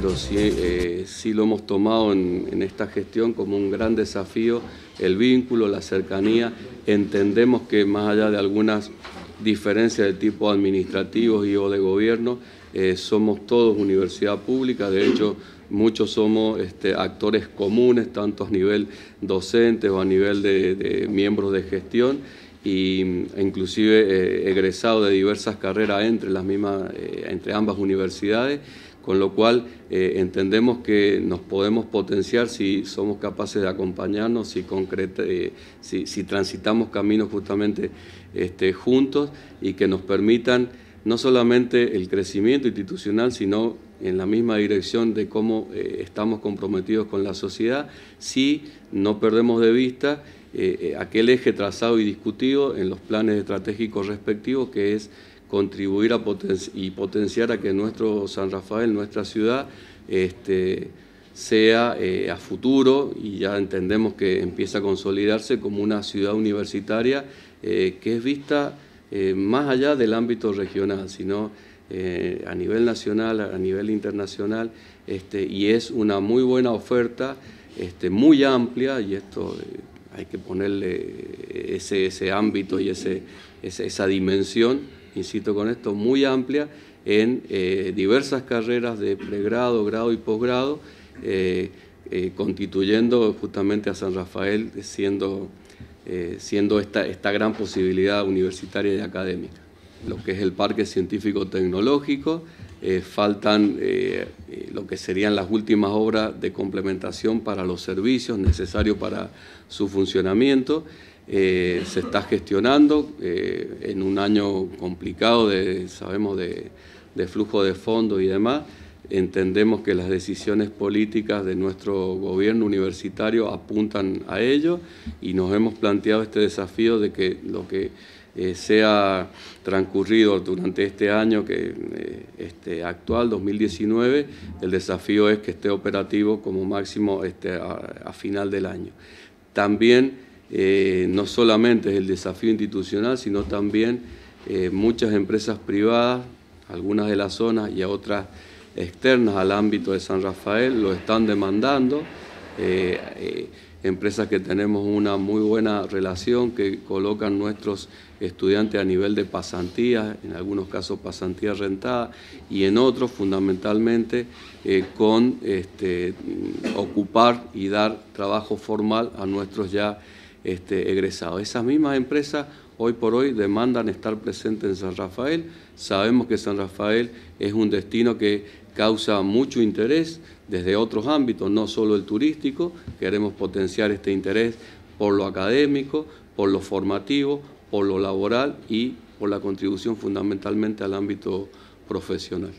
pero eh, sí, lo hemos tomado en, esta gestión como un gran desafío, el vínculo, la cercanía. Entendemos que más allá de algunas diferencias de tipo administrativos y o de gobierno, eh, somos todos universidad pública, de hecho muchos somos este, actores comunes, tanto a nivel docente o a nivel de, miembros de gestión y e inclusive eh, egresados egresado de diversas carreras entre las mismas, entre ambas universidades con lo cual eh, entendemos que nos podemos potenciar si somos capaces de acompañarnos, si, eh, transitamos caminos justamente este, juntos y que nos permitan no solamente el crecimiento institucional, sino en la misma dirección de cómo eh, estamos comprometidos con la sociedad, si no perdemos de vista aquel eje trazado y discutido en los planes estratégicos respectivos, que es contribuir a y potenciar a que nuestro San Rafael, nuestra ciudad, este, sea eh, a futuro y ya entendemos que empieza a consolidarse como una ciudad universitaria eh, que es vista eh, más allá del ámbito regional, sino a nivel nacional, a nivel internacional, este, y es una muy buena oferta, este, muy amplia, y esto hay que ponerle ese, ámbito y esa dimensión insisto con esto, muy amplia en eh, diversas carreras de pregrado, grado y posgrado, eh, eh, constituyendo justamente a San Rafael siendo, esta, esta gran posibilidad universitaria y académica. Lo que es el Parque Científico Tecnológico, faltan lo que serían las últimas obras de complementación para los servicios necesarios para su funcionamiento. Eh, se está gestionando eh, en un año complicado, de, sabemos, de, flujo de fondos y demás. Entendemos que las decisiones políticas de nuestro gobierno universitario apuntan a ello y nos hemos planteado este desafío de que lo que eh, sea transcurrido durante este año que, este, actual, 2019, el desafío es que esté operativo como máximo este, a, a final del año. También eh, no solamente es el desafío institucional, sino también eh, muchas empresas privadas, algunas de las zonas y otras externas al ámbito de San Rafael, lo están demandando. Eh, empresas que tenemos una muy buena relación, que colocan nuestros estudiantes a nivel de pasantías, en algunos casos pasantías rentadas y en otros fundamentalmente con este, ocupar y dar trabajo formal a nuestros ya este, egresado. Esas mismas empresas hoy por hoy demandan estar presentes en San Rafael. Sabemos que San Rafael es un destino que causa mucho interés desde otros ámbitos, no solo el turístico. Queremos potenciar este interés por lo académico, por lo formativo, por lo laboral y por la contribución fundamentalmente al ámbito profesional.